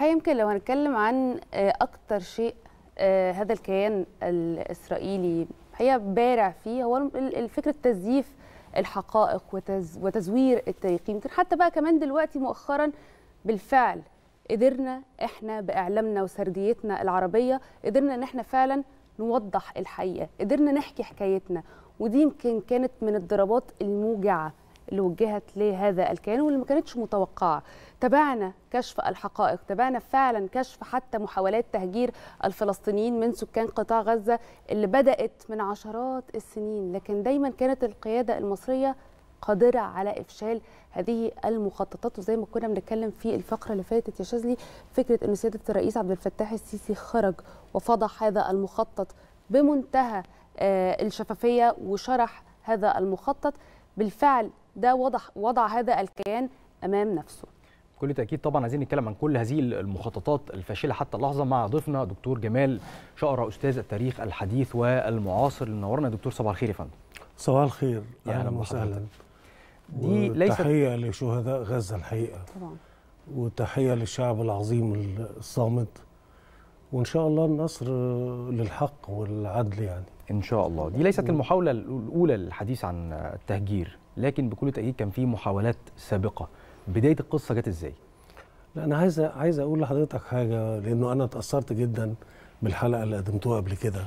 الحقيقه يمكن لو هنتكلم عن آه، اكتر شيء آه، هذا الكيان الاسرائيلي الحقيقه بارع فيه هو الفكره تزييف الحقائق وتز وتزوير التاريخ يمكن حتى بقى كمان دلوقتي مؤخرا بالفعل قدرنا احنا باعلامنا وسرديتنا العربيه قدرنا ان احنا فعلا نوضح الحقيقه قدرنا نحكي حكايتنا ودي يمكن كانت من الضربات الموجعه اللي وجهت لهذا الكيان واللي ما كانتش متوقعه تابعنا كشف الحقائق تابعنا فعلا كشف حتى محاولات تهجير الفلسطينيين من سكان قطاع غزه اللي بدات من عشرات السنين لكن دايما كانت القياده المصريه قادرة على إفشال هذه المخططات وزي ما كنا بنتكلم في الفقرة اللي فاتت يا شاذلي فكرة أن سيادة الرئيس عبد الفتاح السيسي خرج وفضح هذا المخطط بمنتهى آه، الشفافية وشرح هذا المخطط بالفعل ده وضع وضع هذا الكيان امام نفسه بكل تاكيد طبعا عايزين نتكلم عن كل هذه المخططات الفاشله حتى اللحظه مع ضيفنا دكتور جمال شقره استاذ التاريخ الحديث والمعاصر اللي نورنا دكتور صباح الخير يا فندم صباح الخير اهلا وسهلا دي ليست تحيه لشهداء غزه الحقيقه طبعا وتحيه للشعب العظيم الصامت وان شاء الله النصر للحق والعدل يعني ان شاء الله دي ليست المحاوله الاولى للحديث عن التهجير لكن بكل تاكيد كان في محاولات سابقه بدايه القصه جت ازاي لا انا عايز عايز اقول لحضرتك حاجه لانه انا اتاثرت جدا بالحلقه اللي قدمتوها قبل كده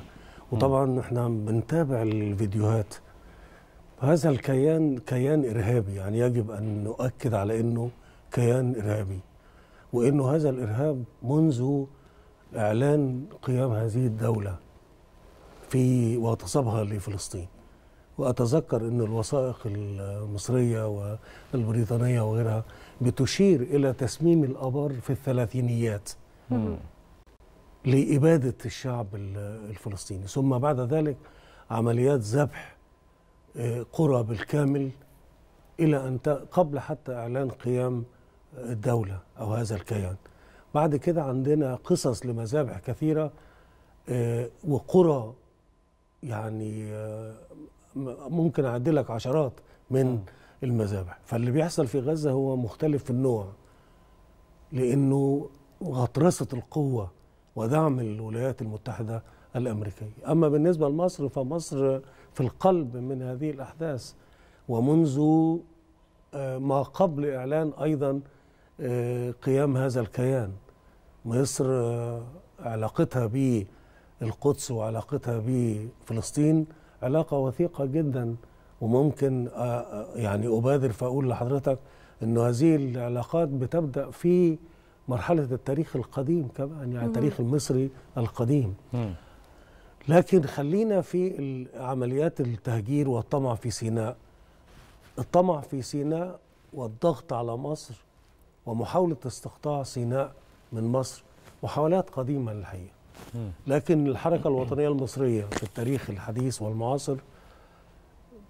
وطبعا احنا بنتابع الفيديوهات هذا الكيان كيان ارهابي يعني يجب ان نؤكد على انه كيان ارهابي وانه هذا الارهاب منذ إعلان قيام هذه الدولة في واعتصابها لفلسطين وأتذكر أن الوثائق المصرية والبريطانية وغيرها بتشير إلى تسميم الأبار في الثلاثينيات لإبادة الشعب الفلسطيني ثم بعد ذلك عمليات ذبح آه، قرى بالكامل إلى أن قبل حتى إعلان قيام الدولة أو هذا الكيان بعد كده عندنا قصص لمذابح كثيرة آه، وقرى يعني آه، ممكن أعدلك عشرات من المذابح فاللي بيحصل في غزة هو مختلف في النوع لأنه غطرسة القوة ودعم الولايات المتحدة الأمريكية أما بالنسبة لمصر فمصر في القلب من هذه الأحداث ومنذ آه، ما قبل إعلان أيضا قيام هذا الكيان مصر آه، علاقتها بالقدس وعلاقتها بفلسطين علاقة وثيقة جدا وممكن آه، آه، يعني أبادر فأقول لحضرتك أن هذه العلاقات بتبدأ في مرحلة التاريخ القديم كمان يعني التاريخ المصري القديم لكن خلينا في عمليات التهجير والطمع في سيناء الطمع في سيناء والضغط على مصر ومحاولة استقطاع سيناء من مصر محاولات قديمة للحقيقة لكن الحركة الوطنية المصرية في التاريخ الحديث والمعاصر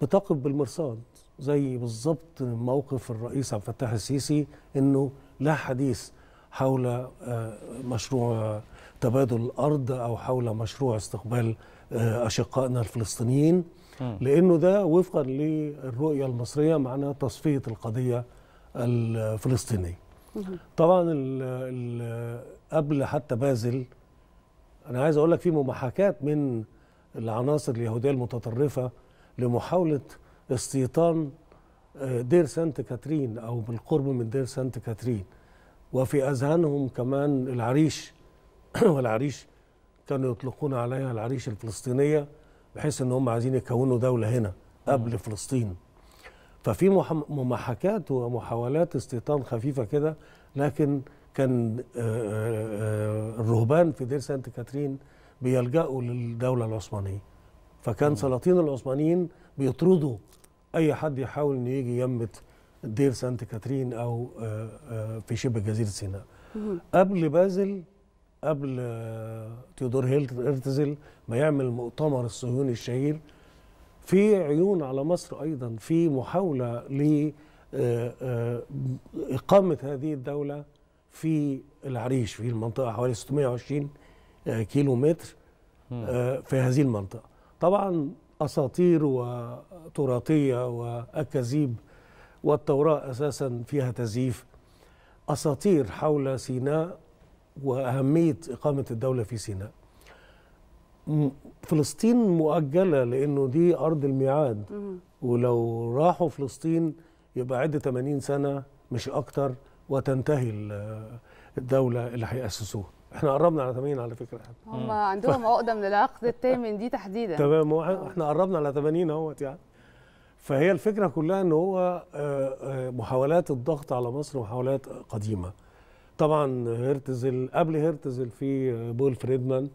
بتقف بالمرصاد زي بالظبط موقف الرئيس عبد الفتاح السيسي انه لا حديث حول آه، مشروع تبادل الارض او حول مشروع استقبال آه، اشقائنا الفلسطينيين لانه ده وفقا للرؤيه المصريه معناه تصفيه القضيه الفلسطينيه طبعا الـ الـ قبل حتى بازل انا عايز اقول لك في ممحكات من العناصر اليهوديه المتطرفه لمحاوله استيطان آه، دير سانت كاترين او بالقرب من دير سانت كاترين وفي اذهانهم كمان العريش والعريش كانوا يطلقون عليها العريش الفلسطينيه بحيث ان هم عايزين يكونوا دوله هنا قبل فلسطين ففي مماحكات ومحاولات استيطان خفيفه كده لكن كان آه، آه، الرهبان في دير سانت كاترين بيلجأوا للدولة العثمانية فكان سلاطين العثمانيين بيطردوا أي حد يحاول إنه يجي يمة دير سانت كاترين أو آه، في شبه جزيرة سيناء قبل بازل قبل تيودور هيرتزل ما يعمل المؤتمر الصهيوني الشهير في عيون على مصر ايضا في محاوله لاقامه آه، آه، هذه الدوله في العريش في المنطقه حوالي 620 آه، كيلو متر في هذه المنطقه طبعا اساطير وتراثيه واكاذيب والتوراه اساسا فيها تزييف اساطير حول سيناء واهميه اقامه الدوله في سيناء فلسطين مؤجله لانه دي ارض الميعاد ولو راحوا فلسطين يبقى عد 80 سنه مش اكتر وتنتهي الدوله اللي هيأسسوها احنا قربنا على 80 على فكره هم عندهم عقده من العقد الثامن دي تحديدا تمام آه. احنا قربنا على 80 اهوت يعني فهي الفكره كلها ان هو آه، آه، محاولات الضغط على مصر محاولات قديمه طبعا هرتزل قبل هرتزل في بول فريدمان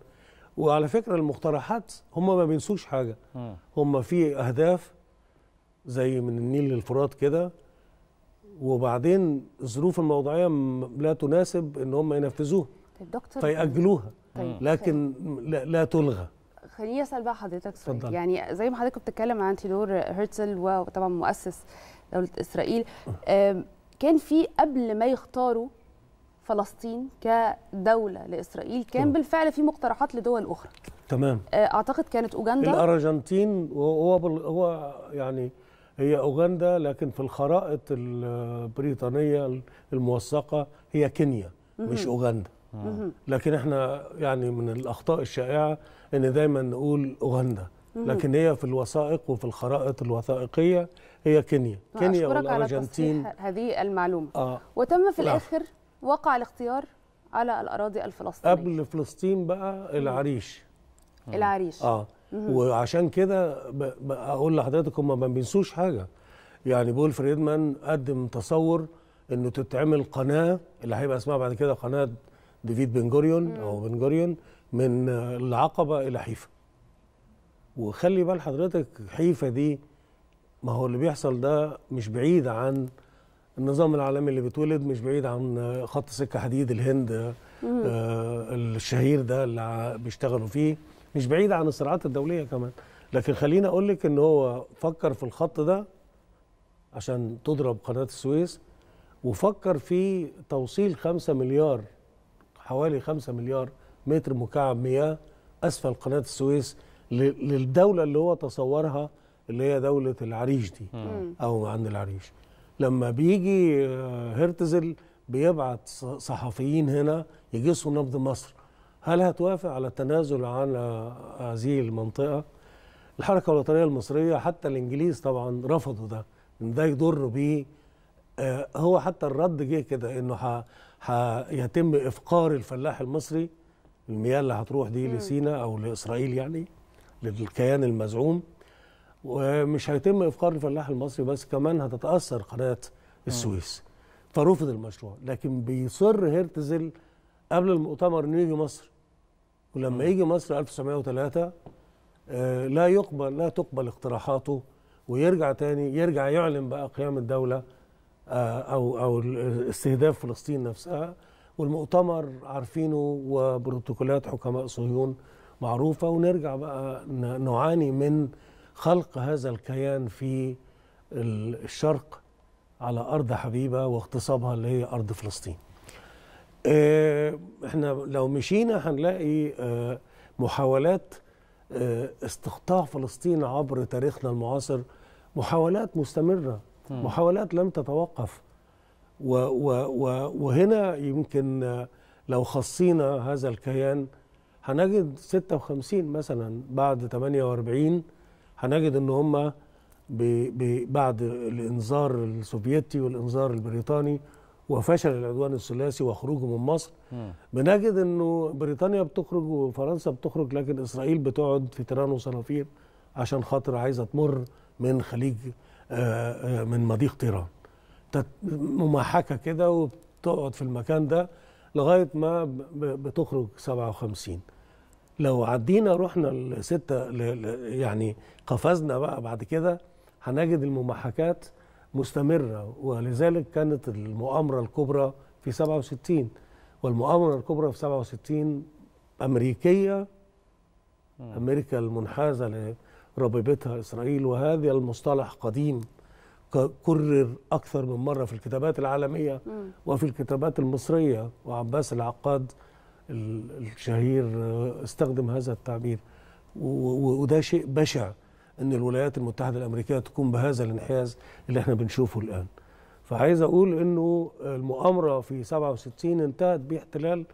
وعلى فكره المقترحات هم ما بينسوش حاجه هم في اهداف زي من النيل للفرات كده وبعدين الظروف الموضوعيه لا تناسب ان هم ينفذوها طيب دكتور فيأجلوها طيب. لكن لا, لا تلغى خليني اسال بقى حضرتك سؤال يعني زي ما حضرتك بتتكلم عن تيدور هرتزل وطبعا مؤسس دوله اسرائيل أه. كان في قبل ما يختاروا فلسطين كدوله لاسرائيل كان طبعا. بالفعل في مقترحات لدول اخرى تمام آه، اعتقد كانت اوغندا الارجنتين هو هو يعني هي اوغندا لكن في الخرائط البريطانيه الموثقه هي كينيا مش اوغندا لكن احنا يعني من الاخطاء الشائعه ان دايما نقول اوغندا لكن هي في الوثائق وفي الخرائط الوثائقيه هي كينيا كينيا والارجنتين هذه المعلومه آه. وتم في لا. الاخر وقع الاختيار على الاراضي الفلسطينيه قبل فلسطين بقى العريش مم. العريش اه مم. وعشان كده اقول لحضرتك هم ما بينسوش حاجه يعني بول فريدمان قدم تصور انه تتعمل قناه اللي هيبقى اسمها بعد كده قناه ديفيد بن جوريون او بن جوريون من العقبه الى حيفا وخلي بال حضرتك حيفا دي ما هو اللي بيحصل ده مش بعيد عن النظام العالمي اللي بيتولد مش بعيد عن خط سكه حديد الهند آه، آه، الشهير ده اللي بيشتغلوا فيه مش بعيد عن الصراعات الدوليه كمان لكن خليني اقول لك ان هو فكر في الخط ده عشان تضرب قناه السويس وفكر في توصيل 5 مليار حوالي 5 مليار متر مكعب مياه اسفل قناه السويس للدوله اللي هو تصورها اللي هي دوله العريش دي او عند العريش لما بيجي آه، هرتزل بيبعت صحفيين هنا يجلسوا نبض مصر هل هتوافق على التنازل عن آه، هذه المنطقة؟ الحركة الوطنية المصرية حتى الإنجليز طبعا رفضوا ده إن ده يضر به آه، هو حتى الرد جه كده إنه هيتم إفقار الفلاح المصري المياه اللي هتروح دي لسينا أو لإسرائيل يعني للكيان المزعوم ومش هيتم افقار الفلاح المصري بس كمان هتتاثر قناه السويس فرفض المشروع لكن بيصر هرتزل قبل المؤتمر انه يجي مصر ولما يجي مصر 1903 آه، لا يقبل لا تقبل اقتراحاته ويرجع تاني يرجع يعلن بقى قيام الدوله آه، او او استهداف فلسطين نفسها والمؤتمر عارفينه وبروتوكولات حكماء صهيون معروفه ونرجع بقى نعاني من خلق هذا الكيان في الشرق على أرض حبيبة واغتصابها اللي هي أرض فلسطين آه، احنا لو مشينا هنلاقي آه، محاولات آه، استقطاع فلسطين عبر تاريخنا المعاصر محاولات مستمرة محاولات لم تتوقف و و و وهنا يمكن لو خصينا هذا الكيان هنجد 56 مثلا بعد 48 هنجد ان هم بعد الانذار السوفيتي والانذار البريطاني وفشل العدوان الثلاثي وخروجه من مصر بنجد انه بريطانيا بتخرج وفرنسا بتخرج لكن اسرائيل بتقعد في تيران وصنافير عشان خاطر عايزه تمر من خليج آه، آه، من مضيق تيران ممحكه كده وبتقعد في المكان ده لغايه ما بتخرج 57 لو عدينا رحنا لستة يعني قفزنا بقى بعد كده هنجد الممحكات مستمرة ولذلك كانت المؤامرة الكبرى في 67 والمؤامرة الكبرى في 67 أمريكية أمريكا المنحازة لربيبتها إسرائيل وهذا المصطلح قديم كرر أكثر من مرة في الكتابات العالمية وفي الكتابات المصرية وعباس العقاد الشهير استخدم هذا التعبير وده شيء بشع ان الولايات المتحده الامريكيه تقوم بهذا الانحياز اللي احنا بنشوفه الان فعايز اقول انه المؤامره في 67 انتهت باحتلال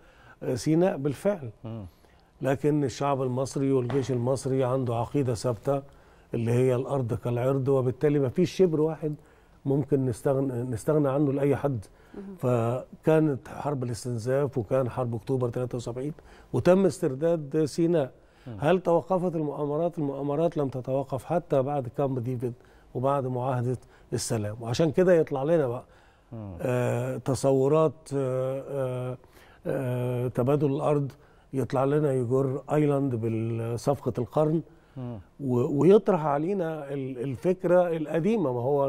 آه، سيناء بالفعل لكن الشعب المصري والجيش المصري عنده عقيده ثابته اللي هي الارض كالعرض وبالتالي ما فيش شبر واحد ممكن نستغنى نستغنى عنه لاي حد فكانت حرب الاستنزاف وكان حرب اكتوبر 73 وتم استرداد سيناء هل توقفت المؤامرات المؤامرات لم تتوقف حتى بعد كامب ديفيد وبعد معاهده السلام وعشان كده يطلع لنا بقى آه تصورات آه،, آه آه تبادل الارض يطلع لنا يجر ايلاند بالصفقه القرن ويطرح علينا الفكره القديمه ما هو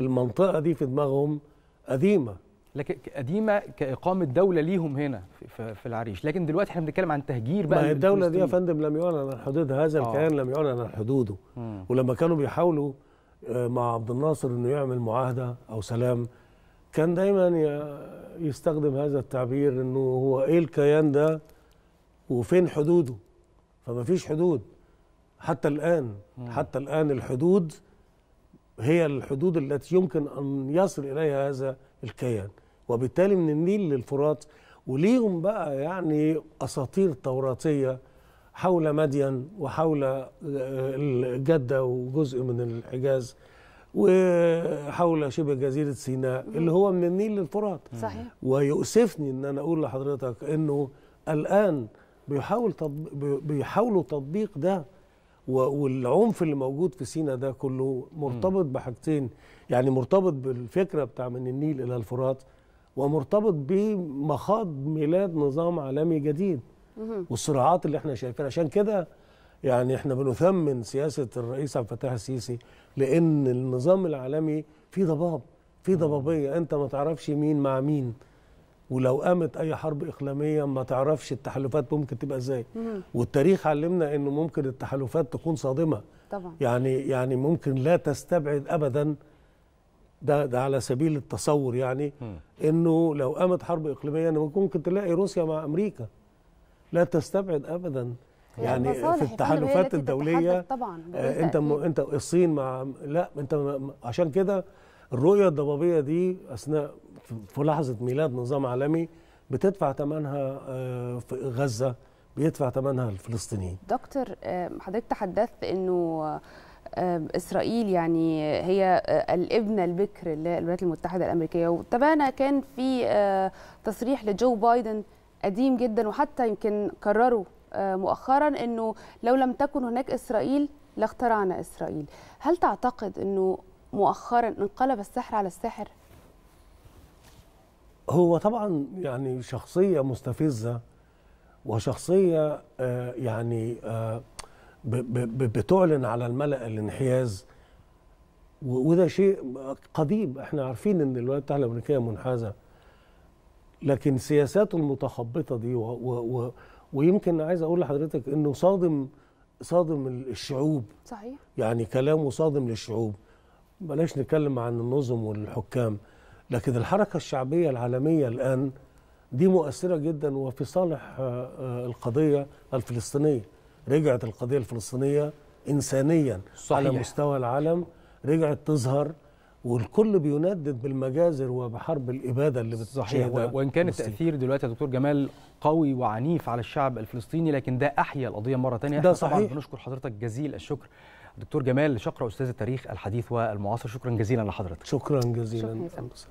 المنطقه دي في دماغهم قديمه لكن قديمه كاقامه دوله ليهم هنا في العريش لكن دلوقتي احنا بنتكلم عن تهجير بقى ما الدوله دي يا فندم لم يعلن عن حدودها هذا آه. الكيان لم يعلن عن حدوده ولما كانوا بيحاولوا آه، مع عبد الناصر انه يعمل معاهده او سلام كان دايما يستخدم هذا التعبير انه هو ايه الكيان ده وفين حدوده فما فيش حدود حتى الان حتى الان الحدود هي الحدود التي يمكن أن يصل إليها هذا الكيان وبالتالي من النيل للفرات وليهم بقى يعني أساطير توراتية حول مدين وحول آه، جدة وجزء من الحجاز وحول شبه جزيرة سيناء اللي هو من النيل للفرات صحيح ويؤسفني ان انا اقول لحضرتك انه الان بيحاول تطبيق بيحاولوا تطبيق ده والعنف اللي موجود في سينا ده كله مرتبط بحاجتين يعني مرتبط بالفكره بتاع من النيل الى الفرات ومرتبط بمخاض ميلاد نظام عالمي جديد والصراعات اللي احنا شايفينها عشان كده يعني احنا بنثمن سياسه الرئيس عبد الفتاح السيسي لان النظام العالمي فيه ضباب فيه ضبابيه انت ما تعرفش مين مع مين ولو قامت اي حرب اقليميه ما تعرفش التحالفات ممكن تبقى ازاي والتاريخ علمنا انه ممكن التحالفات تكون صادمه طبعا يعني يعني ممكن لا تستبعد ابدا ده ده على سبيل التصور يعني انه لو قامت حرب اقليميه يعني ممكن تلاقي روسيا مع امريكا لا تستبعد ابدا يعني في التحالفات الدوليه طبعا آه، انت م... انت الصين مع لا انت عشان كده الرؤية الضبابية دي أثناء في لحظة ميلاد نظام عالمي بتدفع ثمنها آه، في غزة بيدفع ثمنها الفلسطينيين دكتور آه، حضرتك تحدثت انه آه، اسرائيل يعني هي الابنه البكر للولايات المتحده الامريكيه وتابعنا كان في تصريح لجو بايدن قديم جدا وحتى يمكن كرروا مؤخرا انه لو لم تكن هناك اسرائيل لاخترعنا اسرائيل هل تعتقد انه مؤخرا انقلب السحر على الساحر هو طبعا يعني شخصيه مستفزه وشخصيه آه، يعني آه، بتعلن على الملأ الانحياز وده شيء قديم احنا عارفين ان الولايات المتحده الامريكيه منحازه لكن سياساته المتخبطه دي و و و ويمكن عايز اقول لحضرتك انه صادم صادم الشعوب صحيح يعني كلامه صادم للشعوب بلاش نتكلم عن النظم والحكام لكن الحركة الشعبية العالمية الآن دي مؤثرة جدا وفي صالح آه، آه، القضية الفلسطينية رجعت القضية الفلسطينية إنسانيا صحيح. على مستوى العالم رجعت تظهر والكل بيندد بالمجازر وبحرب الاباده اللي بتشهدها وان كان التاثير دلوقتي يا دكتور جمال قوي وعنيف على الشعب الفلسطيني لكن ده احيا القضيه مره ثانيه ده صحيح طبعا بنشكر حضرتك جزيل الشكر دكتور جمال شقرة أستاذ التاريخ الحديث والمعاصر شكرا جزيلا لحضرتك شكرا جزيلا شكرا.